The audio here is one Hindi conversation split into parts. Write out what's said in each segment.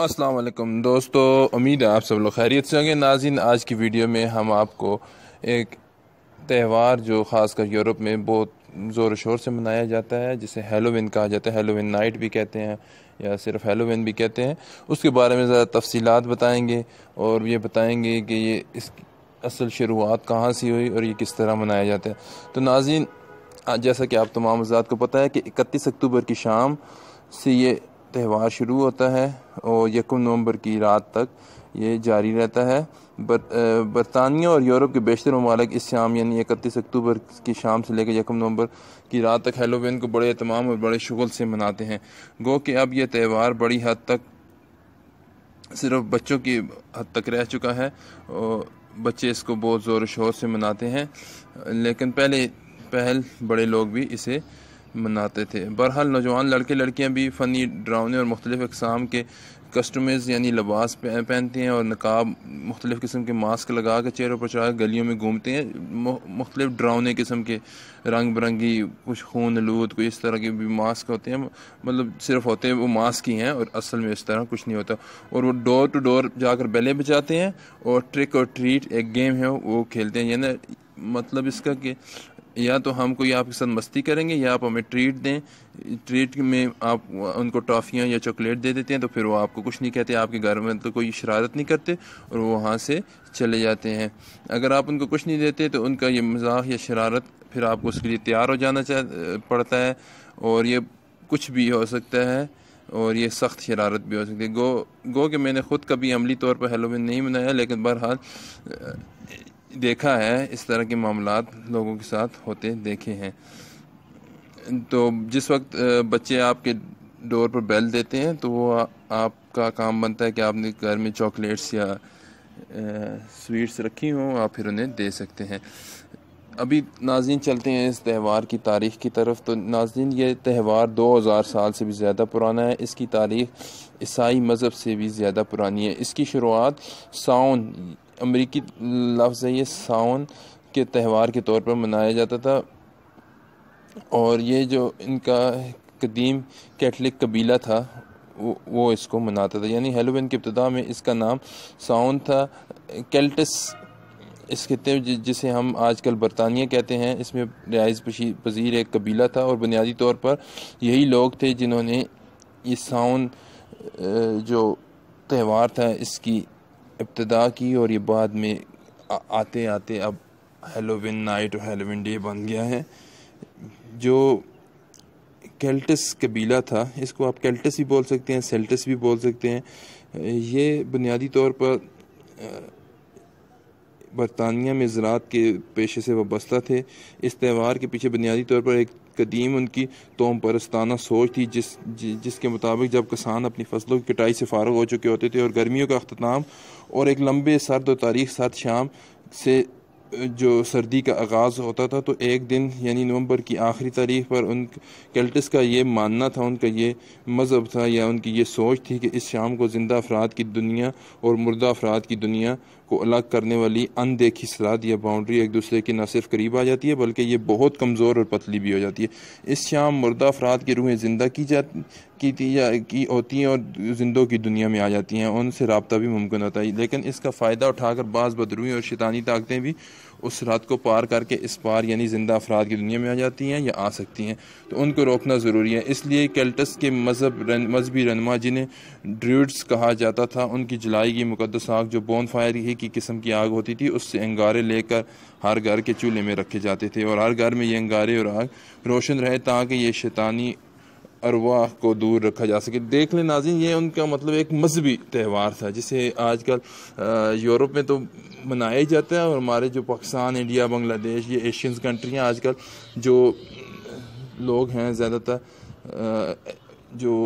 अस्सलाम वालेकुम दोस्तों उम्मीद है आप सब लोग खैरियत से होंगे नाजिन आज की वीडियो में हम आपको एक त्यौहार जो ख़ासकर यूरोप में बहुत ज़ोर शोर से मनाया जाता है जिसे हेलोविन कहा जाता है हेलोविन नाइट भी कहते हैं या सिर्फ हेलोविन भी कहते हैं उसके बारे में ज़्यादा तफसीलात बताएंगे और ये बताएंगे कि ये इस असल शुरुआत कहाँ सी हुई और ये किस तरह मनाया जाता है तो नाजिन जैसा कि आप तमाम आजाद को पता है कि इकतीस अक्टूबर की शाम से ये त्यौहार शुरू होता है और यकम नवंबर की रात तक ये जारी रहता है बर, बरतानिया और यूरोप के बेशतर ममालिक इस शाम यानी इकतीस अक्टूबर की शाम से लेकर यकम नवंबर की रात तक हेलोविन को बड़े तमाम और बड़े शगल से मनाते हैं गो कि अब यह त्यौहार बड़ी हद तक सिर्फ बच्चों की हद तक रह चुका है और बच्चे इसको बहुत ज़ोर शोर से मनाते हैं लेकिन पहले पहल बड़े लोग भी इसे मनाते थे बहरहाल नौजवान लड़के लड़कियाँ भी फ़नी ड्रामे और मुख्तलिफ़ अकसाम के कस्टमर्स यानी लबास पहनते हैं और नकाब मुख्तलिफ़ किस्म के मास्क लगा कर चेहरों पर चढ़ा गलियों में घूमते हैं मुख्तलिफ ड्रावने किस्म के रंग बिरंगी कुछ खून लूद कोई इस तरह के भी मास्क होते हैं मतलब सिर्फ होते हैं वो मास्क ही हैं और असल में इस तरह कुछ नहीं होता और वो डोर टू डोर जाकर बेले बजाते हैं और ट्रिक और ट्रीट एक गेम है वो खेलते हैं यानी मतलब इसका कि या तो हम कोई आपके साथ मस्ती करेंगे या आप हमें ट्रीट दें ट्रीट में आप उनको टॉफ़ियाँ या चॉकलेट दे देते हैं तो फिर वो आपको कुछ नहीं कहते आपके घर में तो कोई शरारत नहीं करते और वो वहाँ से चले जाते हैं अगर आप उनको कुछ नहीं देते तो उनका ये मजाक या शरारत फिर आपको उसके लिए तैयार हो जाना पड़ता है और ये कुछ भी हो सकता है और ये सख्त शरारत भी हो सकती है गो गो कि मैंने ख़ुद कभी अमली तौर पर हेलोविन नहीं मनाया लेकिन बहरहाल देखा है इस तरह के मामला लोगों के साथ होते देखे हैं तो जिस वक्त बच्चे आपके डोर पर बेल देते हैं तो वो आपका काम बनता है कि आपने घर में चॉकलेट्स या स्वीट्स रखी हों आप फिर उन्हें दे सकते हैं अभी नाजरीन चलते हैं इस त्यौहार की तारीख़ की तरफ तो नाजिन ये त्यौहार 2000 साल से भी ज़्यादा पुराना है इसकी तारीख ईसाई मज़हब से भी ज़्यादा पुरानी है इसकी शुरुआत साउन अमरीकी लफ्ज़ है ये सावन के त्यौहार के तौर पर मनाया जाता था और ये जो इनका कदीम कैथलिक कबीला था वो, वो इसको मनाता था यानी हेलोविन की इब्तदा में इसका नाम साउन था कैल्टस इस खत्ते जिसे हम आजकल बरतानिया कहते हैं इसमें रियाज पजीर एक कबीला था और बुनियादी तौर पर यही लोग थे जिन्होंने ये साउन जो त्यौहार था इसकी इब्तदा की और ये बाद में आते आते अब हेलोविन नाइट और हेलोविन डे बन गया है जो कैल्टस कबीला था इसको आप कैल्टस भी बोल सकते हैं सेल्टस भी बोल सकते हैं ये बुनियादी तौर पर बरतानिया में ज़रात के पेशे से वाबस्ता थे इस त्यौहार के पीछे बुनियादी तौर पर एक कदीम उनकी तोम परस्ताना सोच थी जिस जिसके मुताबिक जब किसान अपनी फसलों की कटाई से फारग हो चुके होते थे और गर्मियों का अख्ताम और एक लंबे सर्द और तारीख सात शाम से जो सर्दी का आगाज़ होता था तो एक दिन यानी नवंबर की आखिरी तारीख पर उन कैल्टस का ये मानना था उनका ये मज़हब था या उनकी ये सोच थी कि इस शाम को ज़िंदा अफराद की दुनिया और मुर्दा अफराद की दुनिया को अलग करने वाली अनदेखी सराद या बाउंड्री एक दूसरे के न सिर्फ करीब आ जाती है बल्कि ये बहुत कमज़ोर और पतली भी हो जाती है इस शाम मुर्दा अफराद की रूहें ज़िंदा की जा की की होती हैं और ज़िंदों की दुनिया में आ जाती हैं उनसे रबता भी मुमकिन होता है लेकिन इसका फ़ायदा उठाकर बाज़ बदरूएँ और शैतानी ताकतें भी उस रात को पार करके इस पार यानी ज़िंदा अफराद की दुनिया में आ जाती हैं या आ सकती हैं तो उनको रोकना ज़रूरी है इसलिए कैल्टस के मजहब रन, मजहबी रनमा जिन्हें ड्रूड्स कहा जाता था उनकी जलाई गई मुकदस आग जो बोन फायर ही की किस्म की आग होती थी उससे अंगारे लेकर हर घर के चूल्हे में रखे जाते थे और हर घर में ये अंगारे और आग रोशन रहे ताकि ये शैतानी अरवाह को दूर रखा जा सके देख लें नाजिन ये उनका मतलब एक मजहबी त्यौहार था जिसे आजकल यूरोप में तो मनाया ही जाता है और हमारे जो पाकिस्तान इंडिया बांग्लादेश ये एशियन कंट्रियाँ आजकल जो लोग हैं ज़्यादातर जो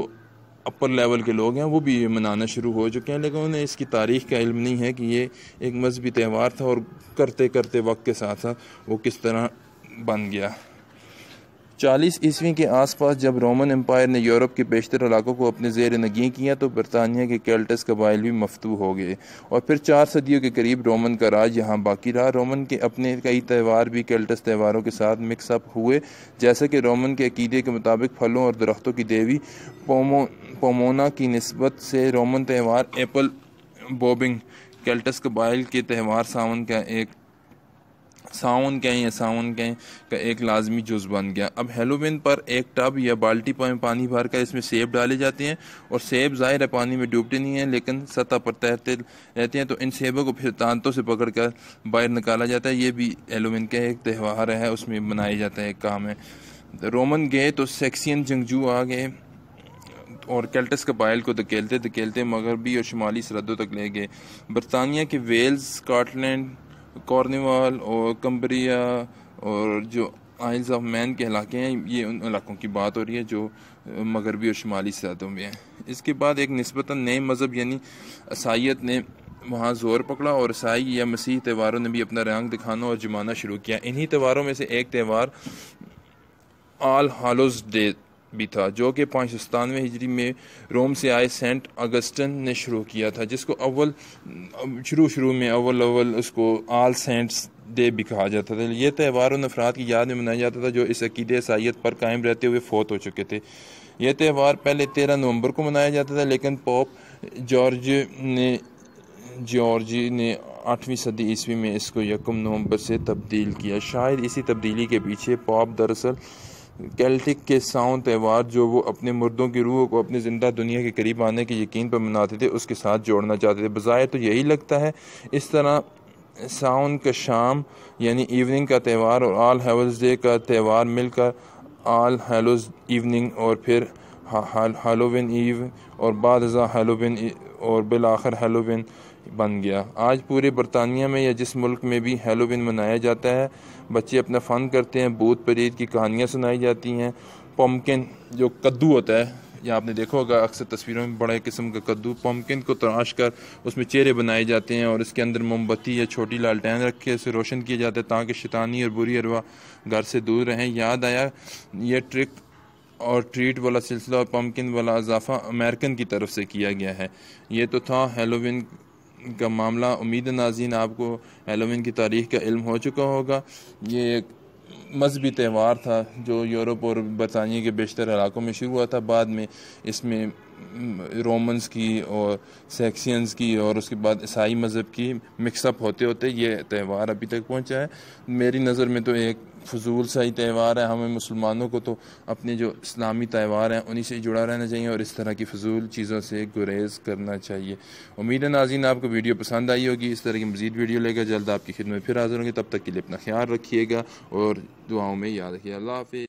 अपर लेवल के लोग हैं वो भी मनाना शुरू हो चुके हैं लेकिन उन्हें इसकी तारीख का इल्म नहीं है कि ये एक मजहबी त्यौहार था और करते करते वक्त के साथ साथ वो किस तरह बन गया 40 ईस्वी के आसपास जब रोमन एम्पायर ने यूरोप के बेशतर इलाकों को अपने जेर नगी किया तो बरतानिया के केल्टस कबाइल भी मफतू हो गए और फिर चार सदियों के करीब रोमन का राज यहाँ बाकी रहा रोमन के अपने कई त्यौहार भी कैल्टस त्यौहारों के साथ मिक्सअप हुए जैसे कि रोमन के अकीदे के मुताबिक फलों और दरख्तों की देवी पोमो पोमोना की नस्बत से रोमन त्यौहार एप्पल बोबिंग कैल्टस कबाइल के त्यौहार सावन का एक सावन के हैं या सावन के का एक लाजमी जुज बन गया अब हेलोविन पर एक टब या बाल्टी पर पानी भर कर इसमें सेब डाले जाते हैं और सेब ज़ाहिर है पानी में डूबते नहीं हैं लेकिन सतह पर तैरते रहते हैं तो इन सेबों को फिर तांतों से पकड़ कर बाहर निकाला जाता है ये भी हेलोविन का एक त्यौहार है उसमें मनाया जाता है एक काम है रोमन गए तो सेक्सियन जंगजू आ गए और कैल्टस कबाइल को धकेलते धकेलते मगरबी और शुमाली सरहदों तक ले गए बरतानिया के वेल्स स्कॉटलैंड कॉर्निवाल और कम्बरिया और जो आइल्स ऑफ मैन के इलाके हैं ये उन इलाकों की बात हो रही है जो मगरबी और शुमाली सदों में हैं इसके बाद एक नस्बता नए मज़हब यानी ईसाइत ने वहाँ ज़ोर पकड़ा और ईसाई या मसीह त्यौहारों ने भी अपना रंग दिखाना और जमाना शुरू किया इन्हीं त्यौहारों में से एक त्यौहार आल हालोज डे भी था जो कि पाँच सौ सतानवे हिजरी में रोम से आए सेंट अगस्टन ने शुरू किया था जिसको अव्वल शुरू शुरू में अव्वल अव्वल उसको आल सेंट्स डे भी कहा जाता था ये त्यौहार उन अफराद की याद में मनाया जाता था जो इस अकीद ईसाइत पर कायम रहते हुए फ़ौत हो चुके थे यह त्यौहार पहले तेरह नवंबर को मनाया जाता था लेकिन पोप जॉर्ज ने जॉर्ज ने आठवीं सदी ईस्वी में इसको यकम नवंबर से तब्दील किया शायद इसी तब्दीली के पीछे पॉप दरअसल कैल्टिक के साउंड त्यौहार जो वो अपने मुर्दों की रूह को अपनी ज़िंदा दुनिया के करीब आने के यकीन पर मनाते थे उसके साथ जोड़ना चाहते थे बज़ाहिर तो यही लगता है इस तरह साउन का शाम यानी इवनिंग का त्यौहार और आल हेल्स डे का त्यौहार मिलकर आल हेलोज इवनिंग और फिर हालोविन ईव और बाद हेलोविन और बिल आखिर हेलोविन बन गया आज पूरे बरतानिया में या जिस मुल्क में भी हेलोविन मनाया जाता है बच्चे अपना फ़न करते हैं भूत परेद की कहानियाँ सुनाई जाती हैं पम्पकिन जो कद्दू होता है या आपने देखा होगा अक्सर तस्वीरों में बड़े किस्म का कद्दू पम्पकिन को तराश कर उसमें चेहरे बनाए जाते हैं और इसके अंदर मोमबत्ती या छोटी लालटेन रख के उसे रोशन किया जाता है ताकि शैतानी और बुरी अरवा घर से दूर रहें याद आया यह ट्रिक और ट्रीट वाला सिलसिला और पम्पकिन वाला इजाफा अमेरिकन की तरफ से किया गया है ये तो था हेलोविन का मामला उम्मीद नाजीन आपको हेलोविन की तारीख का इल्म हो चुका होगा ये एक मजहबी त्यौहार था जो यूरोप और बरतानिया के बेशतर इलाकों में शुरू हुआ था बाद में इसमें रोमन्स की और सेक्सियंस की और उसके बाद ईसाई मज़हब की मिक्सअप होते होते ये त्यौहार अभी तक पहुंचा है मेरी नज़र में तो एक फजूल सा ही त्यौहार है हमें मुसलमानों को तो अपने जो इस्लामी त्यौहार हैं उन्हीं से जुड़ा रहना चाहिए और इस तरह की फजूल चीज़ों से गुरेज करना चाहिए उम्मीद है नाजीन आपको वीडियो पसंद आई होगी इस तरह की मजीद वीडियो लेगा जल्द आपकी खिदमत फिर हाजिर होंगे तब तक के लिए अपना ख्याल रखिएगा और दुआओं में याद रखिए अल्लाह हाफि